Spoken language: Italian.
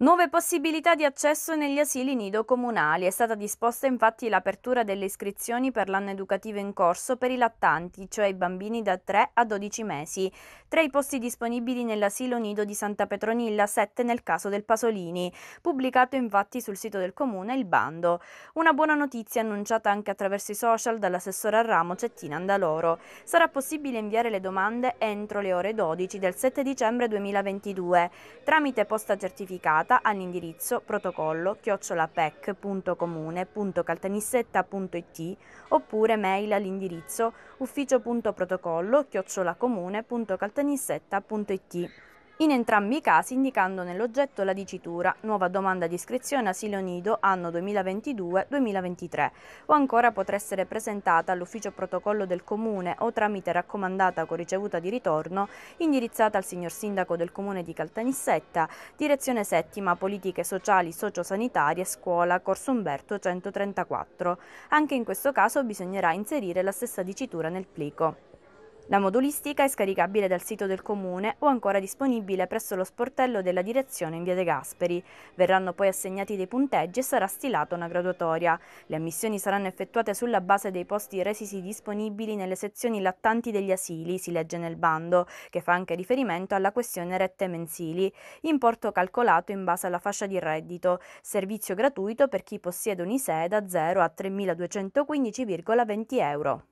Nuove possibilità di accesso negli asili nido comunali. È stata disposta infatti l'apertura delle iscrizioni per l'anno educativo in corso per i lattanti, cioè i bambini da 3 a 12 mesi. Tra i posti disponibili nell'asilo nido di Santa Petronilla, 7 nel caso del Pasolini. Pubblicato infatti sul sito del comune il bando. Una buona notizia annunciata anche attraverso i social dall'assessore al ramo Cettina Andaloro. Sarà possibile inviare le domande entro le ore 12 del 7 dicembre 2022 tramite posta certificata inviata all'indirizzo protocollo chiocciolapec.comune.caltanissetta.it oppure mail all'indirizzo ufficio.protocollo chiocciolacomune.caltanissetta.it in entrambi i casi indicando nell'oggetto la dicitura nuova domanda di iscrizione asilo nido anno 2022-2023 o ancora potrà essere presentata all'ufficio protocollo del comune o tramite raccomandata con ricevuta di ritorno indirizzata al signor sindaco del comune di Caltanissetta, direzione settima politiche sociali, sociosanitarie, scuola, corso Umberto 134. Anche in questo caso bisognerà inserire la stessa dicitura nel plico. La modulistica è scaricabile dal sito del comune o ancora disponibile presso lo sportello della direzione in via De Gasperi. Verranno poi assegnati dei punteggi e sarà stilata una graduatoria. Le ammissioni saranno effettuate sulla base dei posti resisi disponibili nelle sezioni lattanti degli asili, si legge nel bando, che fa anche riferimento alla questione rette mensili, importo calcolato in base alla fascia di reddito, servizio gratuito per chi possiede un un'ISEE da 0 a 3.215,20 euro.